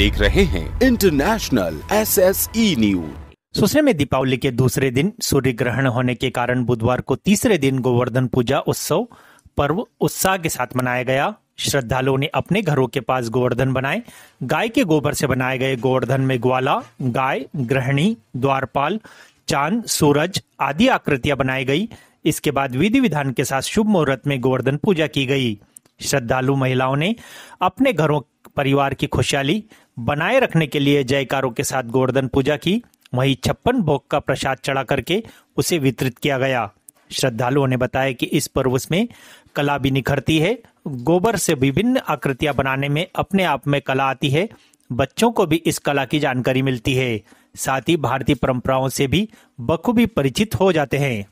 देख रहे हैं international S S E news सुसे में दीपावली के दूसरे दिन सूर्य ग्रहण होने के कारण बुधवार को तीसरे दिन गोवर्धन पूजा उत्सव पर्व उत्साह के साथ मनाया गया श्रद्धालुओं ने अपने घरों के पास गोवर्धन बनाए गाय के गोबर से बनाए गए गोवर्धन में ग्वाला गाय ग्रहणी द्वारपाल चांद सूरज आदि आकृतियां बनाई गई इसके बाद विधि विधान के साथ शुभ मुहूर्त में गोवर्धन पूजा की गई श्रद्धालु महिलाओं ने अपने घरों परिवार की खुशहाली बनाए रखने के लिए जयकारों के साथ गोवर्धन पूजा की वहीं छप्पन भोग का प्रसाद चढ़ा करके उसे वितरित किया गया श्रद्धालुओं ने बताया कि इस पर्व में कला भी निखरती है गोबर से विभिन्न आकृतियां बनाने में अपने आप में कला आती है बच्चों को भी इस कला की जानकारी मिलती है साथ ही भारतीय परंपराओं से भी बखूबी परिचित हो जाते हैं